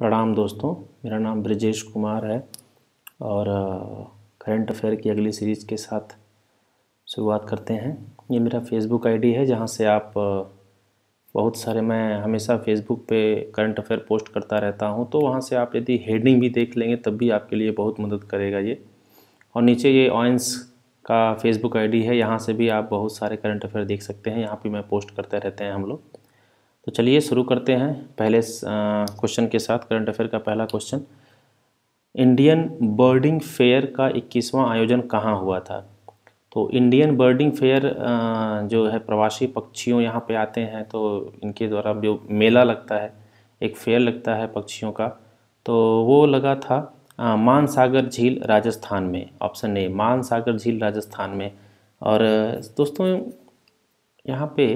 प्रणाम दोस्तों मेरा नाम ब्रजेश कुमार है और करंट अफेयर की अगली सीरीज़ के साथ शुरुआत करते हैं ये मेरा फेसबुक आईडी है जहाँ से आप बहुत सारे मैं हमेशा फेसबुक पे करंट अफेयर पोस्ट करता रहता हूँ तो वहाँ से आप यदि हेडिंग भी देख लेंगे तब भी आपके लिए बहुत मदद करेगा ये और नीचे ये ऑयंस का फेसबुक आईडी है यहाँ से भी आप बहुत सारे करंट अफेयर देख सकते हैं यहाँ पे मैं पोस्ट करते रहते हैं हम लोग तो चलिए शुरू करते हैं पहले क्वेश्चन के साथ करंट अफेयर का पहला क्वेश्चन इंडियन बर्डिंग फेयर का इक्कीसवां आयोजन कहाँ हुआ था तो इंडियन बर्डिंग फेयर जो है प्रवासी पक्षियों यहाँ पे आते हैं तो इनके द्वारा जो मेला लगता है एक फेयर लगता है पक्षियों का तो वो लगा था मानसागर झील राजस्थान में ऑप्शन ए मानसागर झील राजस्थान में और दोस्तों यहाँ पे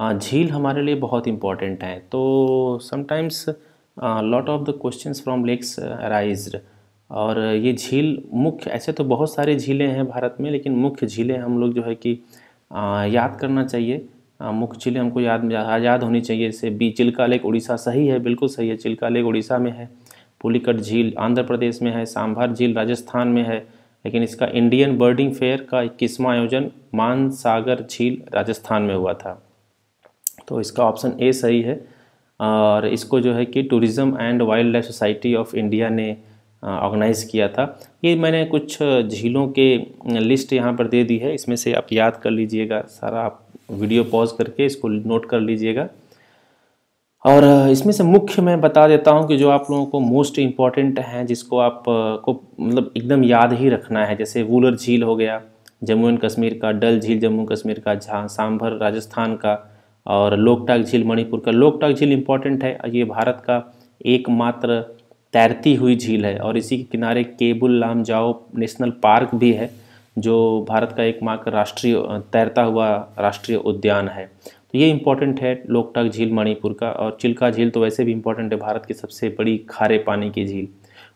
झील हमारे लिए बहुत इम्पॉर्टेंट हैं तो sometimes lot of the questions from lakes arise और ये झील मुख्य ऐसे तो बहुत सारे झीलें हैं भारत में लेकिन मुख्य झीलें हम लोग जो है कि याद करना चाहिए मुख्य झीलें हमको याद याद होनी चाहिए जैसे बी चिल्का लेक उड़ीसा सही है बिल्कुल सही है चिल्का लेक उड़ीसा में है पुलिकट झील आंध्र प्रदेश में है सांभर झील राजस्थान में है लेकिन इसका इंडियन बर्डिंग फेयर का इक्कीसवा आयोजन मानसागर झील राजस्थान में हुआ था तो इसका ऑप्शन ए सही है और इसको जो है कि Tourism and Wild Life Society of India ने ऑर्गेनाइज़ किया था ये मैंने कुछ झीलों के लिस्ट यहाँ पर दे दी है इसमें से आप याद कर लीजिएगा सारा आप वीडियो पॉज करके इसको नोट कर लीजिएगा और इसमें से मुख्य मैं बता देता हूँ कि जो आप लोगों को मोस्ट इम्पॉर्टेंट हैं जिसको आप को मतलब एकदम याद ही रखना है जैसे वूलर झील हो गया जम्मू एंड कश्मीर का डल झील जम्मू कश्मीर का झा सांभर राजस्थान का और लोकटाक झील मणिपुर का लोकटाक झील इम्पॉर्टेंट है ये भारत का एकमात्र तैरती हुई झील है और इसी के किनारे केबुल लाम जाओ नेशनल पार्क भी है जो भारत का एकमात्र राष्ट्रीय तैरता हुआ राष्ट्रीय उद्यान है तो ये इम्पॉर्टेंट है लोकटाक झील मणिपुर का और चिल्का झील तो वैसे भी इम्पॉर्टेंट है भारत की सबसे बड़ी खारे पानी की झील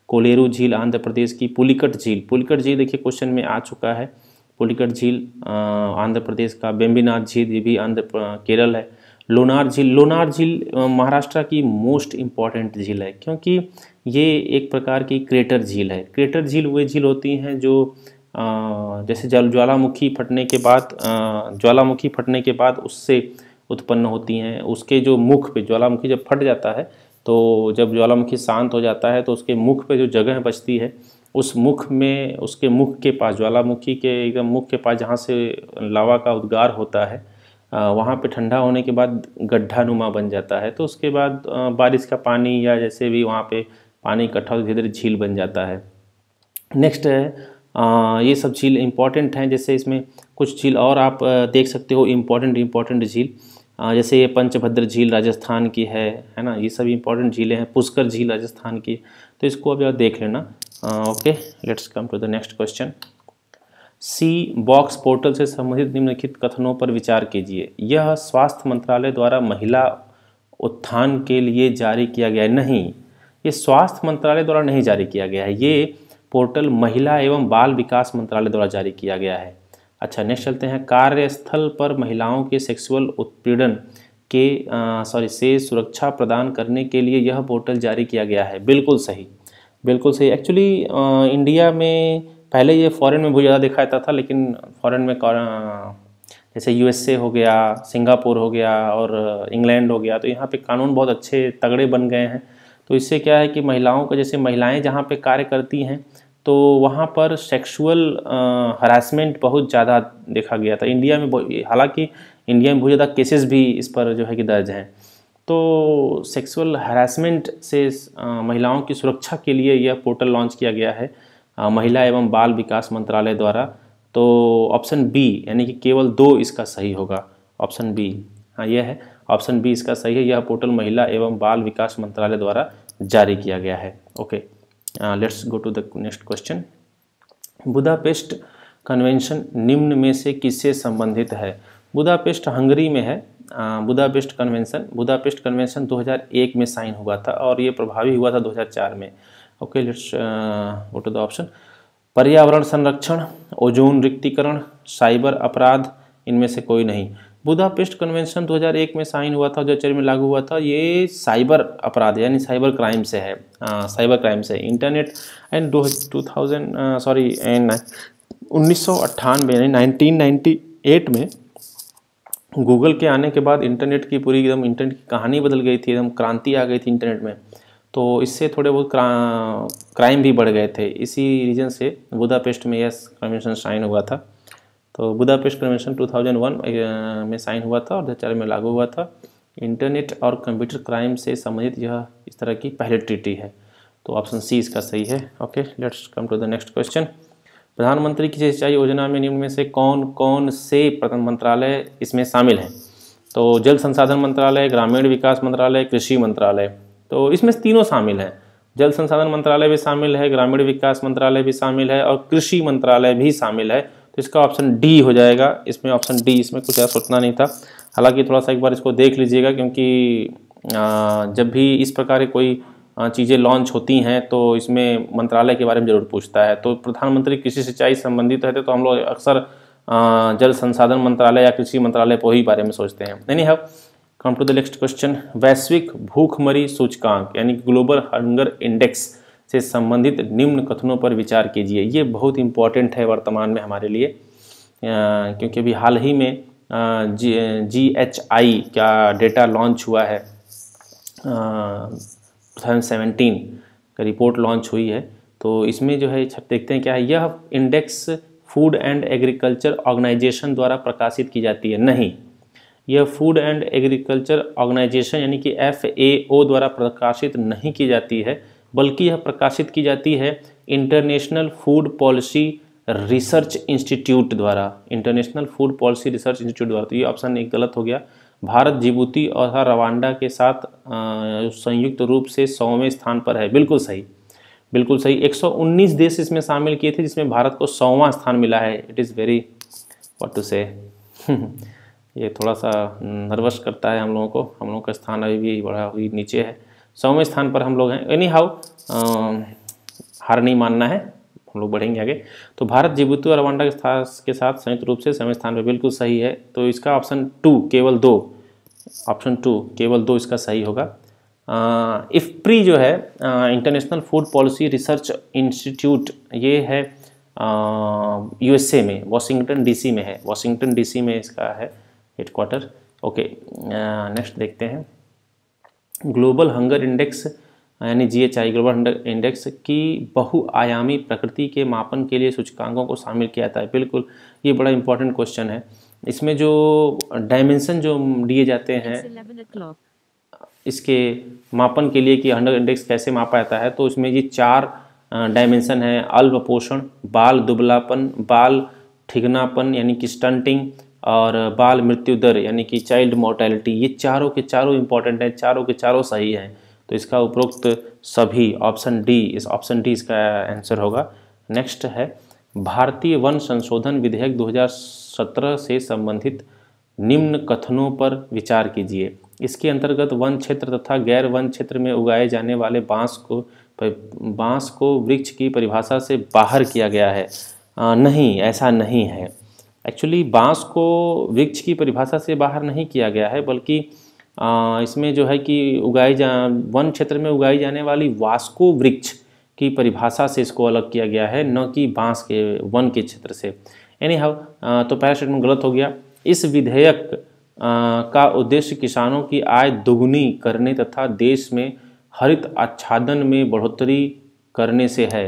कोलेरू झील आंध्र प्रदेश की पुलिकट झील पुलिकट झील देखिए क्वेश्चन में आ चुका है पुलिकट झील आंध्र प्रदेश का बेम्बीनाथ झील ये भी आंध्र केरल है लोनार झील लोनार झील महाराष्ट्र की मोस्ट इम्पॉर्टेंट झील है क्योंकि ये एक प्रकार की क्रेटर झील है क्रेटर झील वे झील होती हैं जो जैसे जल ज्वालामुखी फटने के बाद ज्वालामुखी फटने के बाद उससे उत्पन्न होती हैं उसके जो मुख पे ज्वालामुखी जब फट जाता है तो जब ज्वालामुखी शांत हो जाता है तो उसके मुख पे जो जगह बचती है उस मुख में उसके मुख के पास ज्वालामुखी के एकदम मुख के पास जहाँ से लावा का उद्गार होता है वहाँ पे ठंडा होने के बाद गड्ढा नुमा बन जाता है तो उसके बाद बारिश का पानी या जैसे भी वहाँ पे पानी इकट्ठा धीरे धीरे झील बन जाता है नेक्स्ट है आ, ये सब झील इम्पॉर्टेंट हैं जैसे इसमें कुछ झील और आप देख सकते हो इम्पॉर्टेंट इम्पॉर्टेंट झील जैसे ये पंचभद्र झील राजस्थान की है है ना ये सब इम्पॉर्टेंट झीलें हैं पुष्कर झील राजस्थान की तो इसको अभी आप देख लेना uh, okay let's come to the next question C box portal से संबंधित निम्नलिखित कथनों पर विचार कीजिए यह स्वास्थ्य मंत्रालय द्वारा महिला उत्थान के लिए जारी किया गया है नहीं ये स्वास्थ्य मंत्रालय द्वारा नहीं जारी किया गया है ये पोर्टल महिला एवं बाल विकास मंत्रालय द्वारा जारी किया गया है अच्छा नेक्स्ट चलते हैं कार्यस्थल पर महिलाओं के सेक्सुअल उत्पीड़न के सॉरी uh, से सुरक्षा प्रदान करने के लिए यह पोर्टल जारी किया गया है बिल्कुल सही बिल्कुल सही एक्चुअली इंडिया में पहले ये फॉरेन में बहुत ज़्यादा दिखा जाता था लेकिन फॉरेन में जैसे यूएसए हो गया सिंगापुर हो गया और इंग्लैंड हो गया तो यहाँ पे कानून बहुत अच्छे तगड़े बन गए हैं तो इससे क्या है कि महिलाओं का जैसे महिलाएं जहाँ पे कार्य करती हैं तो वहाँ पर सेक्सुअल हरासमेंट बहुत ज़्यादा देखा गया था इंडिया में हालांकि इंडिया में बहुत ज़्यादा केसेस भी इस पर जो है कि दर्ज हैं तो सेक्सुअल हरासमेंट से महिलाओं की सुरक्षा के लिए यह पोर्टल लॉन्च किया गया है महिला एवं बाल विकास मंत्रालय द्वारा तो ऑप्शन बी यानी कि केवल दो इसका सही होगा ऑप्शन बी हाँ यह है ऑप्शन बी इसका सही है यह पोर्टल महिला एवं बाल विकास मंत्रालय द्वारा जारी किया गया है okay let's go to the next question Budapest convention निम्न में से किससे संबंधित है बुदापेस्ट हंगरी में है बुदापेस्ट कन्वेंशन बुदापेस्ट कन्वेंशन 2001 में साइन हुआ था और ये प्रभावी हुआ था 2004 में okay let's go to the option पर्यावरण संरक्षण ओजोन रिक्तिकरण साइबर अपराध इनमें से कोई नहीं बुदापेस्ट कन्वेंशन 2001 में साइन हुआ था जो चर में लागू हुआ था ये साइबर अपराध यानी साइबर क्राइम से है आ, साइबर क्राइम से internet and two thousand sorry and उन्नीस सौ अट्ठानवे यानी नाइनटीन में गूगल के आने के बाद इंटरनेट की पूरी एकदम इंटरनेट की कहानी बदल गई थी एकदम क्रांति आ गई थी इंटरनेट में तो इससे थोड़े बहुत क्रा, क्राइम भी बढ़ गए थे इसी रीजन से बुदापेस्ट में यह कन्वेंशन साइन हुआ था तो बुदापेस्ट कन्वेंशन 2001 में साइन हुआ था और दो में लागू हुआ था इंटरनेट और कंप्यूटर क्राइम से संबंधित यह इस तरह की पहले ट्रिटी है तो ऑप्शन सी इसका सही है okay let's come to the next question प्रधानमंत्री की सिंचाई योजना में निम्न में से कौन कौन से मंत्रालय इसमें शामिल हैं तो जल संसाधन मंत्रालय ग्रामीण विकास मंत्रालय कृषि मंत्रालय तो इसमें तीनों शामिल हैं जल संसाधन मंत्रालय भी शामिल है ग्रामीण विकास मंत्रालय भी शामिल है और कृषि मंत्रालय भी शामिल है तो इसका ऑप्शन डी हो जाएगा इसमें ऑप्शन डी इसमें कुछ ऐसा सोचना नहीं था हालांकि थोड़ा सा एक बार इसको देख लीजिएगा क्योंकि जब भी इस प्रकार कोई चीज़ें लॉन्च होती हैं तो इसमें मंत्रालय के बारे में ज़रूर पूछता है तो प्रधानमंत्री कृषि सिंचाई संबंधित रहते तो हम लोग अक्सर जल संसाधन मंत्रालय या कृषि मंत्रालय को ही बारे में सोचते हैं any have come to the next question वैश्विक भूखमरी सूचकांक यानी ग्लोबल हंगर इंडेक्स से संबंधित निम्न कथनों पर विचार कीजिए ये बहुत इंपॉर्टेंट है वर्तमान में हमारे लिए आ, क्योंकि अभी हाल ही में जी जी एच आई का डेटा लॉन्च हुआ है 2017 का रिपोर्ट लॉन्च हुई है तो इसमें जो है देखते हैं क्या है यह index Food and Agriculture Organization द्वारा प्रकाशित की जाती है नहीं यह फूड एंड एग्रीकल्चर ऑर्गेनाइजेशन यानी कि एफ ए ओ द्वारा प्रकाशित नहीं की जाती है बल्कि यह प्रकाशित की जाती है International Food Policy Research Institute द्वारा International Food Policy Research Institute द्वारा तो ये ऑप्शन एक गलत हो गया भारत जिबूती और रवांडा के साथ संयुक्त रूप से सौवें स्थान पर है बिल्कुल सही बिल्कुल सही 119 देश इसमें शामिल किए थे जिसमें भारत को सौवां स्थान मिला है it is very what to say ये थोड़ा सा नर्वस करता है हम लोगों को हम लोगों का स्थान अभी भी बढ़ा हुई नीचे है सौवें स्थान पर हम लोग हैं एनी हाउ हार नहीं मानना है हम लोग बढ़ेंगे आगे तो भारत जिबूती और रवांडा के, साथ के साथ संयुक्त रूप से समय स्थान पर बिल्कुल सही है तो इसका ऑप्शन टू केवल दो ऑप्शन टू केवल दो इसका सही होगा इफ्प्री जो है International Food Policy Research Institute ये है यूएसए में वॉशिंगटन डीसी में है वॉशिंगटन डीसी में इसका है हेडक्वार्टर ओके नेक्स्ट देखते हैं ग्लोबल हंगर इंडेक्स यानी G H I global index की बहुआयामी प्रकृति के मापन के लिए सूचकांकों को शामिल किया जाता है बिल्कुल ये बड़ा इंपॉर्टेंट क्वेश्चन है इसमें जो डायमेंशन जो दिए जाते हैं इसके मापन के लिए कि हंडर इंडेक्स कैसे मापा जाता है तो इसमें ये चार डायमेंशन है अल्प पोषण बाल दुबलापन बाल ठिगनापन यानी कि स्टंटिंग और बाल मृत्यु दर यानी कि चाइल्ड मोर्टेलिटी ये चारों के चारों इंपॉर्टेंट हैं चारों के चारों सही हैं तो इसका उपरोक्त सभी ऑप्शन डी इस ऑप्शन डी इसका आंसर होगा नेक्स्ट है भारतीय वन संशोधन विधेयक 2017 से संबंधित निम्न कथनों पर विचार कीजिए इसके अंतर्गत वन क्षेत्र तथा गैर वन क्षेत्र में उगाए जाने वाले बांस को बांस को वृक्ष की परिभाषा से बाहर किया गया है आ, नहीं ऐसा नहीं है एक्चुअली बांस को वृक्ष की परिभाषा से बाहर नहीं किया गया है बल्कि इसमें जो है कि उगाई जा वन क्षेत्र में उगाई जाने वाली वास्को वृक्ष की परिभाषा से इसको अलग किया गया है न कि बांस के वन के क्षेत्र से एनी हाउ तो पहला स्टेटमेंट गलत हो गया इस विधेयक का उद्देश्य किसानों की आय दोगुनी करने तथा देश में हरित आच्छादन में बढ़ोतरी करने से है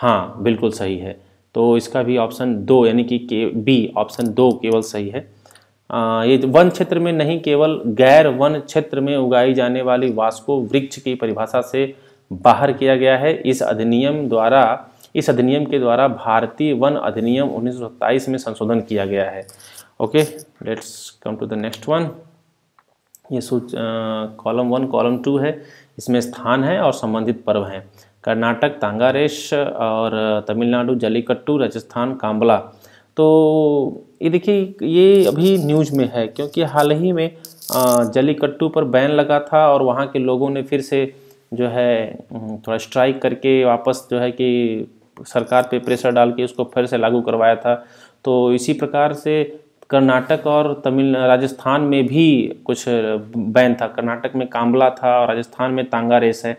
हाँ बिल्कुल सही है तो इसका भी ऑप्शन दो यानी कि के बी ऑप्शन दो केवल सही है ये वन क्षेत्र में नहीं केवल गैर वन क्षेत्र में उगाई जाने वाली वास्को वृक्ष की परिभाषा से बाहर किया गया है इस अधिनियम द्वारा इस अधिनियम के द्वारा भारतीय वन अधिनियम उन्नीस में संशोधन किया गया है okay let's come to the next one ये सूच कॉलम वन कॉलम टू है इसमें स्थान है और संबंधित पर्व हैं कर्नाटक तांगारेश और तमिलनाडु जलीकट्टू राजस्थान कांबला तो ये देखिए ये अभी न्यूज में है क्योंकि हाल ही में जलीकट्टू पर बैन लगा था और वहाँ के लोगों ने फिर से जो है थोड़ा स्ट्राइक करके वापस जो है कि सरकार पे प्रेशर डाल के उसको फिर से लागू करवाया था तो इसी प्रकार से कर्नाटक और तमिल राजस्थान में भी कुछ बैन था कर्नाटक में कांबला था और राजस्थान में तांगा रेस है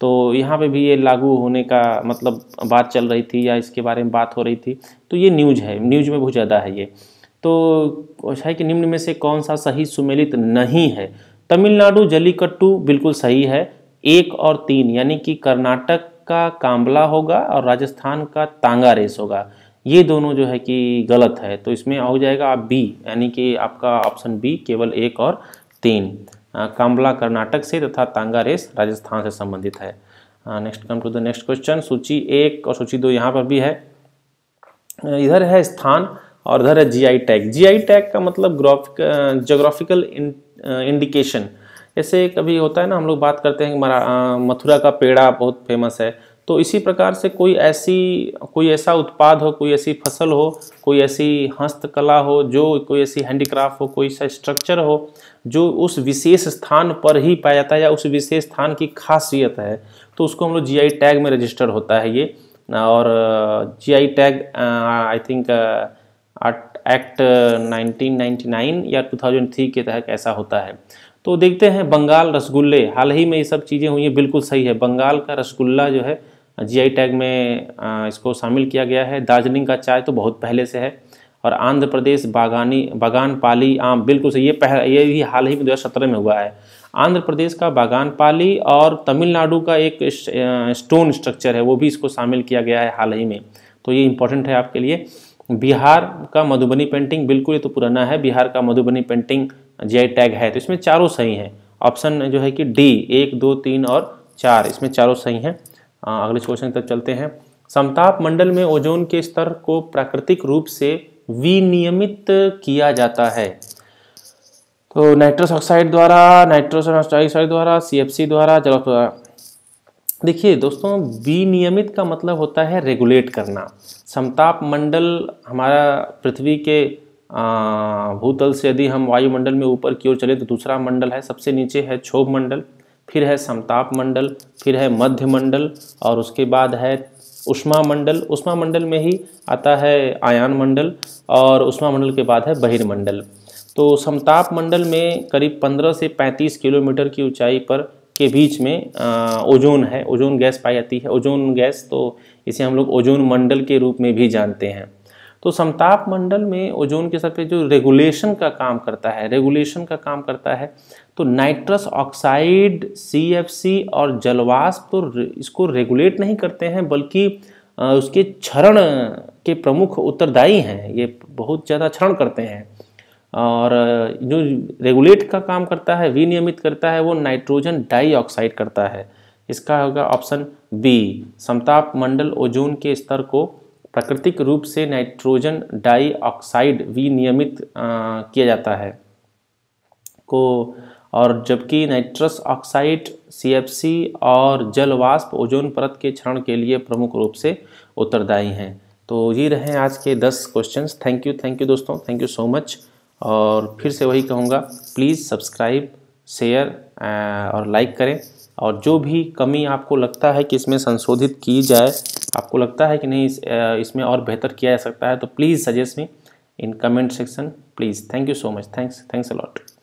तो यहाँ पे भी ये लागू होने का मतलब बात चल रही थी या इसके बारे में बात हो रही थी तो ये न्यूज है न्यूज में बहुत ज़्यादा है ये तो है कि निम्न में से कौन सा सही सुमेलित नहीं है तमिलनाडु जलीकट्टू बिल्कुल सही है एक और तीन यानी कि कर्नाटक का कांबला होगा और राजस्थान का तांगा रेस होगा ये दोनों जो है कि गलत है तो इसमें हो जाएगा आप बी यानी कि आपका ऑप्शन बी केवल एक और तीन काम्बला कर्नाटक से तथा तांगा रेस राजस्थान से संबंधित है next come to the next question सूची एक और सूची दो यहाँ पर भी है इधर है स्थान और इधर है जीआई टैग जीआई टैग का मतलब जोग्राफिकल इंडिकेशन जैसे कभी होता है ना हम लोग बात करते हैं मथुरा का पेड़ा बहुत फेमस है तो इसी प्रकार से कोई ऐसी कोई ऐसा उत्पाद हो कोई ऐसी फसल हो कोई ऐसी हस्तकला हो जो कोई ऐसी हैंडीक्राफ्ट हो कोई ऐसा स्ट्रक्चर हो जो उस विशेष स्थान पर ही पाया जाता है या उस विशेष स्थान की खासियत है तो उसको हम लोग जी टैग में रजिस्टर होता है ये और G tag I think act 1999 या 2003 के तहत ऐसा होता है तो देखते हैं बंगाल रसगुल्ले हाल ही में ये सब चीज़ें हुई हैं बिल्कुल सही है बंगाल का रसगुल्ला जो है जीआई टैग में इसको शामिल किया गया है दार्जिलिंग का चाय तो बहुत पहले से है और आंध्र प्रदेश बागानी बागान पाली आम बिल्कुल से ये पह ये भी हाल ही में दो में हुआ है आंध्र प्रदेश का बागान पाली और तमिलनाडु का एक स्टोन स्ट्रक्चर है वो भी इसको शामिल किया गया है हाल ही में तो ये इंपॉर्टेंट है आपके लिए बिहार का मधुबनी पेंटिंग बिल्कुल ये तो पुराना है बिहार का मधुबनी पेंटिंग जी टैग है तो इसमें चारों सही हैं ऑप्शन जो है कि डी एक दो तीन और चार इसमें चारों सही हैं हाँ, अगले क्वेश्चन तक चलते हैं समताप मंडल में ओजोन के स्तर को प्राकृतिक रूप से विनियमित किया जाता है तो नाइट्रस ऑक्साइड द्वारा नाइट्रोस ऑक्साइड द्वारा सी द्वारा जल देखिए दोस्तों विनियमित का मतलब होता है रेगुलेट करना समताप मंडल हमारा पृथ्वी के भूतल से यदि हम वायुमंडल में ऊपर की ओर चले तो दूसरा मंडल है सबसे नीचे है क्षोभ मंडल फिर है समताप मंडल फिर है मध्य मंडल और उसके बाद है उष्मा मंडल उष्मा मंडल में ही आता है आयान मंडल और उष्मा मंडल के बाद है बहिर्मंडल तो समताप मंडल में करीब 15 से 35 किलोमीटर की ऊंचाई पर के बीच में ओजोन है ओजोन गैस पाई जाती है ओजोन गैस तो इसे हम लोग ओजोन मंडल के रूप में भी जानते हैं तो समताप मंडल में ओजोन के सर पे जो रेगुलेशन का काम करता है रेगुलेशन का काम करता है तो नाइट्रस ऑक्साइड सी और जलवाष्प तो इसको रेगुलेट नहीं करते हैं बल्कि उसके क्षरण के प्रमुख उत्तरदायी हैं ये बहुत ज़्यादा क्षरण करते हैं और जो रेगुलेट का काम करता है विनियमित करता है वो नाइट्रोजन डाइऑक्साइड करता है इसका होगा ऑप्शन बी समताप मंडल ओजोन के स्तर को प्राकृतिक रूप से नाइट्रोजन डाइऑक्साइड नियमित किया जाता है को और जबकि नाइट्रस ऑक्साइड सी और जल वाष्प ओजोन परत के क्षरण के लिए प्रमुख रूप से उत्तरदायी हैं तो ये रहे आज के दस questions thank you thank you दोस्तों थैंक यू सो मच और फिर से वही कहूँगा प्लीज़ सब्सक्राइब शेयर और लाइक करें और जो भी कमी आपको लगता है कि इसमें संशोधित की जाए आपको लगता है कि नहीं इस, इसमें और बेहतर किया जा सकता है तो please suggest me in comment section please thank you so much thanks thanks allot